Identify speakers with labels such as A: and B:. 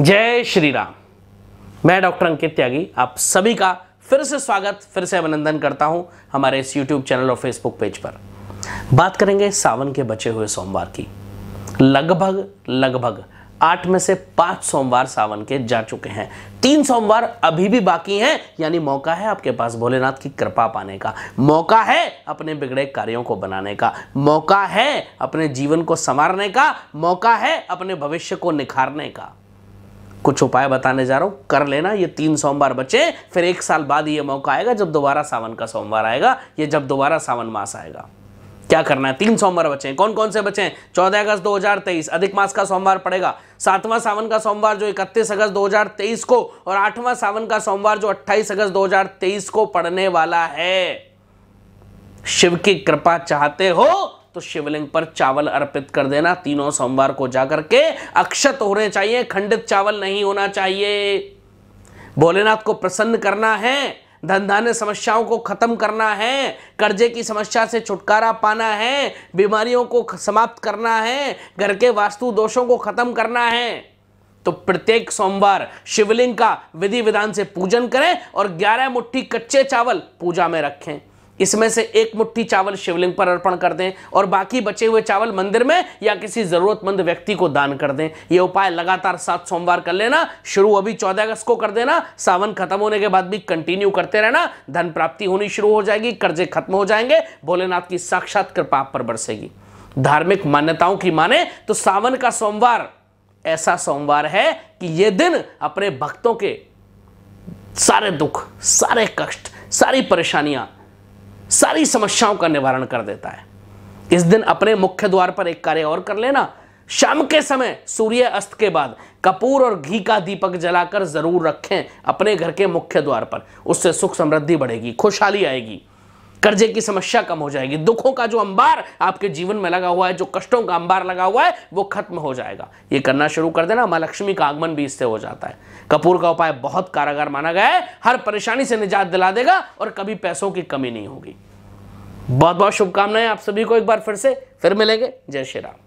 A: जय श्री राम मैं डॉक्टर अंकित त्यागी आप सभी का फिर से स्वागत फिर से अभिनंदन करता हूं हमारे इस यूट्यूब चैनल और फेसबुक पेज पर बात करेंगे सावन के बचे हुए सोमवार की लगभग लगभग आठ में से पांच सोमवार सावन के जा चुके हैं तीन सोमवार अभी भी बाकी हैं यानी मौका है आपके पास भोलेनाथ की कृपा पाने का मौका है अपने बिगड़े कार्यों को बनाने का मौका है अपने जीवन को संवारने का मौका है अपने भविष्य को निखारने का कुछ उपाय बताने जा रहा हूँ कर लेना ये तीन सोमवार बचे फिर एक साल बाद ये मौका आएगा जब दोबारा सावन का सोमवार आएगा ये जब दोबारा सावन मास आएगा क्या करना है तीन सोमवार बचे कौन कौन से बचे चौदह अगस्त दो हजार तेईस अधिक मास का सोमवार पड़ेगा सातवां सावन का सोमवार जो इकतीस अगस्त दो हजार तेईस को और आठवां सावन का सोमवार जो अट्ठाईस अगस्त दो हजार तेईस को पड़ने वाला है शिव की कृपा चाहते हो तो शिवलिंग पर चावल अर्पित कर देना तीनों सोमवार को जाकर के अक्षत होने चाहिए खंडित चावल नहीं होना चाहिए भोलेनाथ को प्रसन्न करना है धन धान्य समस्याओं को खत्म करना है कर्जे की समस्या से छुटकारा पाना है बीमारियों को समाप्त करना है घर के वास्तु दोषों को खत्म करना है तो प्रत्येक सोमवार शिवलिंग का विधि विधान से पूजन करें और 11 मुट्ठी कच्चे चावल पूजा में रखें इसमें से एक मुट्ठी चावल शिवलिंग पर अर्पण कर दें और बाकी बचे हुए चावल मंदिर में या किसी ज़रूरतमंद व्यक्ति को दान कर दें यह उपाय लगातार सात सोमवार कर लेना शुरू अभी चौदह अगस्त को कर देना सावन खत्म होने के बाद भी कंटिन्यू करते रहना धन प्राप्ति होनी शुरू हो जाएगी कर्जे खत्म हो जाएंगे भोलेनाथ की साक्षात कृपा पर बरसेगी धार्मिक मान्यताओं की माने तो सावन का सोमवार ऐसा सोमवार है कि यह दिन अपने भक्तों के सारे दुख सारे कष्ट सारी परेशानियां सारी समस्याओं का निवारण कर देता है इस दिन अपने मुख्य द्वार पर एक कार्य और कर लेना शाम के समय सूर्य अस्त के बाद कपूर और घी का दीपक जलाकर जरूर रखें अपने घर के मुख्य द्वार पर उससे सुख समृद्धि बढ़ेगी खुशहाली आएगी कर्जे की समस्या कम हो जाएगी दुखों का जो अंबार आपके जीवन में लगा हुआ है जो कष्टों का अंबार लगा हुआ है वो खत्म हो जाएगा ये करना शुरू कर देना माँ लक्ष्मी का आगमन भी इससे हो जाता है कपूर का उपाय बहुत कारागार माना गया है हर परेशानी से निजात दिला देगा और कभी पैसों की कमी नहीं होगी बहुत बहुत शुभकामनाएं आप सभी को एक बार फिर से फिर मिलेंगे जय श्री राम